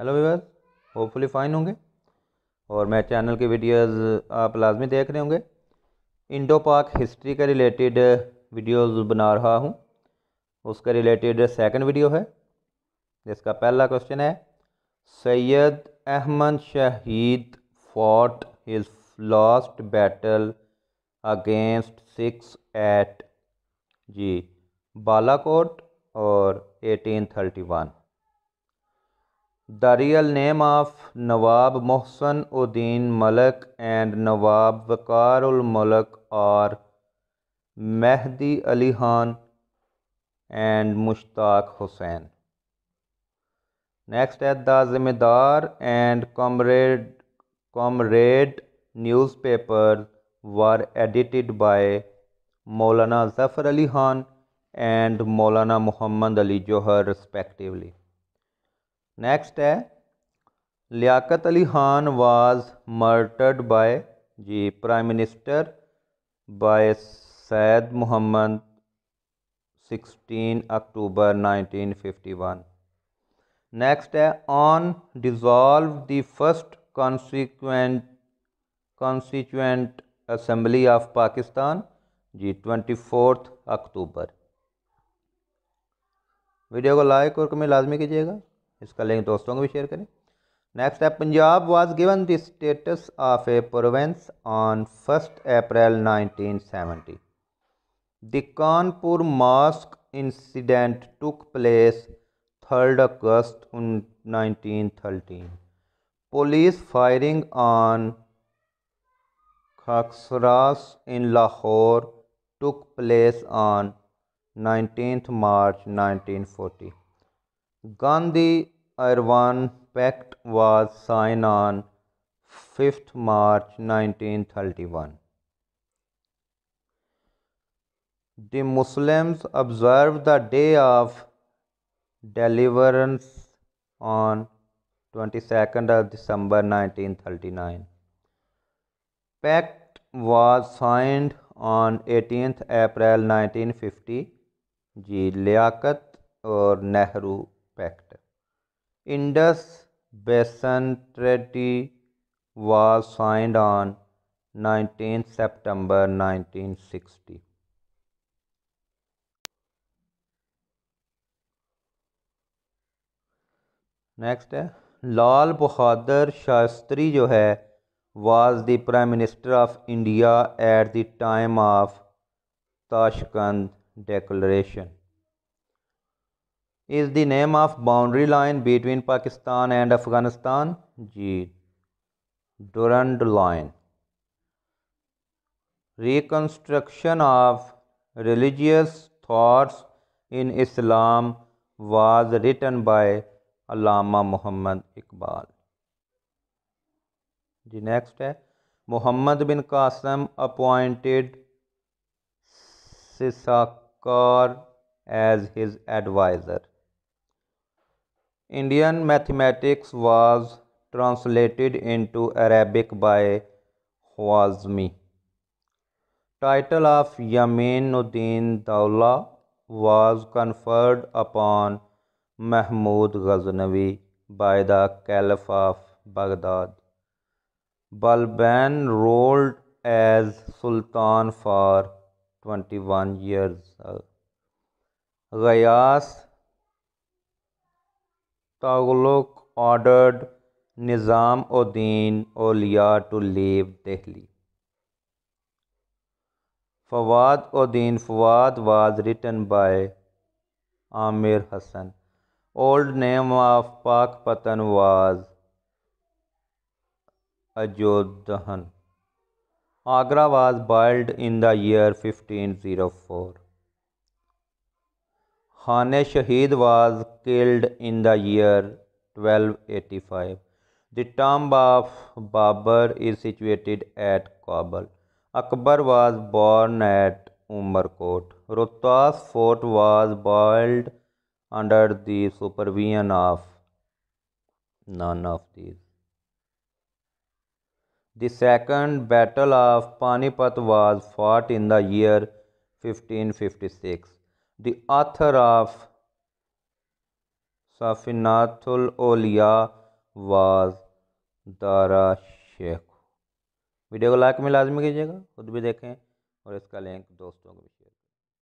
Hello Weaver hopefully fine होंगे और मेरे चैनल के वीडियोस आप लाजमी देख रहे होंगे इंडो पाक हिस्ट्री के रिलेटेड वीडियोस बना रहा हूँ उसके रिलेटेड सेकंड वीडियो है जिसका पहला क्वेश्चन है Syed Ahmad Shaheed fought his last battle against Sikhs at the Balakot और eighteen thirty one the real name of Nawab Mohsin Uddin Mulk and Nawab Viqarul Mulk और मेहदी अली खान एंड मुश्ताक हुसैन नेक्स्ट है the Zamindar and comrade comrade newspaper were edited by Maulana Zafar Ali Khan and Maulana Mohammad Ali Jauhar respectively next है Liaquat Ali Khan was martyred by the prime minister by Syed Mohammad 16 October 1951 next है on dissolve the first consequent constituent assembly of Pakistan the twenty fourth October video को like और comment लाजमी कीजिएगा इसका link दोस्तों को भी शेयर करें नेक्स्ट है Punjab was given the status of a province on first April 1970 the Kanpur mosque incident took place third August police firing on on in Lahore took place on on 19th nineteen 1940. Gandhi Irwan Pact was signed on 5th March 1931. The Muslims observe the day of deliverance on 22nd of December 1939. Pact was signed on 18th April 1950. G. Liaquat or Nehru pact Indus basin treaty signed on nineteen 19 nineteen 1960. Next है लाल बहादुर शास्त्री जो है was the prime minister of India at the time of Tashkent declaration is the name of boundary line between Pakistan and Afghanistan? G. Durand line. Reconstruction of religious thoughts in Islam was written by Allama Muhammad Iqbal. The next है Muhammad bin Qasim appointed Sisakar as his advisor. Indian mathematics was translated into Arabic by Khawazmi. Title of Yaminuddin Dawla was conferred upon Mahmud Ghaznavi by the Caliph of Baghdad. Balban ruled as Sultan for 21 years. Ghayas Tughlaq ordered Nizam Uddin Auliya to leave Delhi Fawaid उद्दीन Fuad was written by Amir Hasan old name of Pak Pattan was Ajodhan Agra was built in fifteen zero 1504. Khan Shahid was killed in the year 1285. The tomb of Babur is situated at Kabul. Akbar was born at Umarkot. Ruttas fort was built under the supervision of none of these. The second battle of Panipat was fought in the year 1556. the author of Safinatul Oliya was dara Shikoh video को like में लाजमी कीजिएगा खुद भी देखें और इसका link दोस्तों को भी